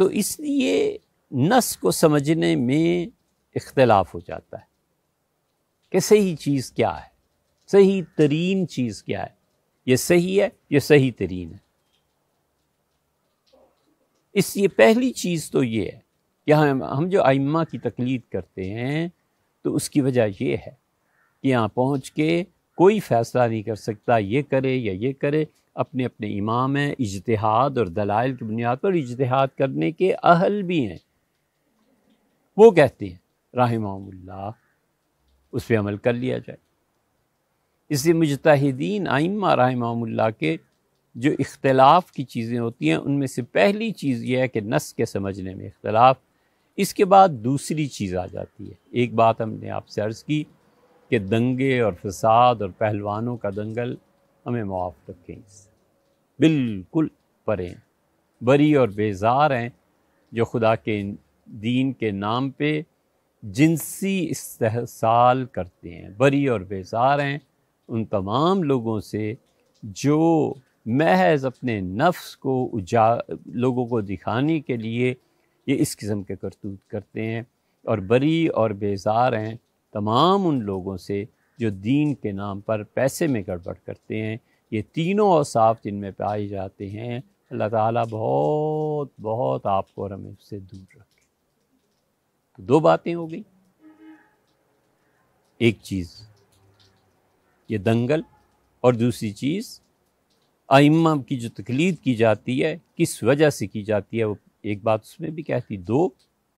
तो इसलिए नस को समझने में इख्तलाफ हो जाता है कि सही चीज़ क्या है सही तरीन चीज़ क्या है ये सही है ये सही तरीन है इसलिए पहली चीज़ तो ये है कि हम हम जो आइम्मा की तकलीद करते हैं तो उसकी वजह यह है कि यहाँ पहुँच के कोई फ़ैसला नहीं कर सकता ये करे या ये करे अपने अपने इमाम हैं इजतहाद और दलाइल की बुनियाद पर इजतहाद करने के अहल भी हैं वो कहते हैं राहिमाउल्ला उस पर अमल कर लिया जाए इसलिए मुजतहदीन आइमा राहिमाउल्ला के जो इख्तलाफ की चीज़ें होती हैं उनमें से पहली चीज़ यह है कि नस के समझने में इख्तलाफ इसके बाद दूसरी चीज़ आ जाती है एक बात हमने आपसे अर्ज़ की कि दंगे और फसाद और पहलवानों का दंगल हमें मुआफ़ रखें बिल्कुल परे बरी और बेजार हैं जो खुदा के दीन के नाम पे जिनसी इस्तेसाल करते हैं बरी और बेजार हैं उन तमाम लोगों से जो महज अपने नफ्स को उजा लोगों को दिखाने के लिए ये इस किस्म के करतूत करते हैं और बरी और बेजार हैं तमाम उन लोगों से जो दीन के नाम पर पैसे में गड़बड़ करते हैं ये तीनों औसाफ जिनमें पाए जाते हैं अल्लाह ताला बहुत बहुत आपको और हमें उससे दूर रखे तो दो बातें हो गई एक चीज़ ये दंगल और दूसरी चीज़ आइम्मा की जो तकलीद की जाती है किस वजह से की जाती है वो एक बात उसमें भी कहती दो